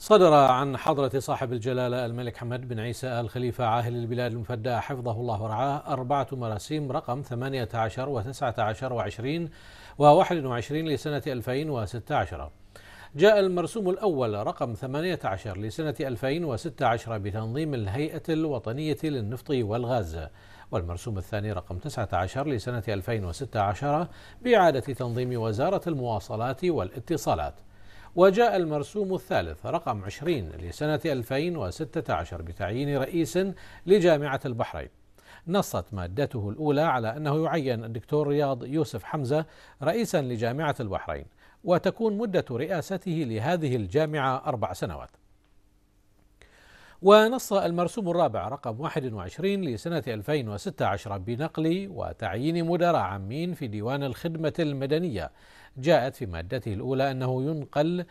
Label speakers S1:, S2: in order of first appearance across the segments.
S1: صدر عن حضرة صاحب الجلالة الملك حمد بن عيسى آل خليفة عاهل البلاد المفدى حفظه الله ورعاه أربعة مراسيم رقم 18 و 19 و 20 و 21 لسنة 2016 جاء المرسوم الأول رقم 18 لسنة 2016 بتنظيم الهيئة الوطنية للنفط والغاز والمرسوم الثاني رقم 19 لسنة 2016 بإعادة تنظيم وزارة المواصلات والاتصالات وجاء المرسوم الثالث رقم 20 لسنة 2016 بتعيين رئيس لجامعة البحرين نصت مادته الأولى على أنه يعين الدكتور رياض يوسف حمزة رئيسا لجامعة البحرين وتكون مدة رئاسته لهذه الجامعة أربع سنوات ونص المرسوم الرابع رقم 21 لسنة 2016 بنقل وتعيين مدراء عامين في ديوان الخدمة المدنية جاءت في مادته الأولى أنه ينقل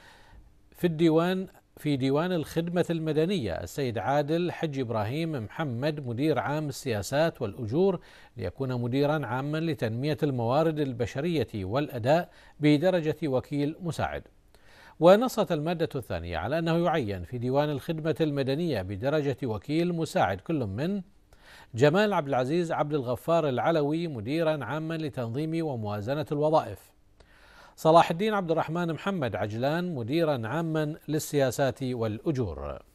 S1: في الديوان في ديوان الخدمة المدنية السيد عادل حج إبراهيم محمد مدير عام السياسات والأجور ليكون مديرا عاما لتنمية الموارد البشرية والأداء بدرجة وكيل مساعد ونصت المادة الثانية على أنه يعين في ديوان الخدمة المدنية بدرجة وكيل مساعد كل من جمال عبد العزيز عبد الغفار العلوي مديرا عاما لتنظيم وموازنة الوظائف صلاح الدين عبد الرحمن محمد عجلان مديرا عاما للسياسات والأجور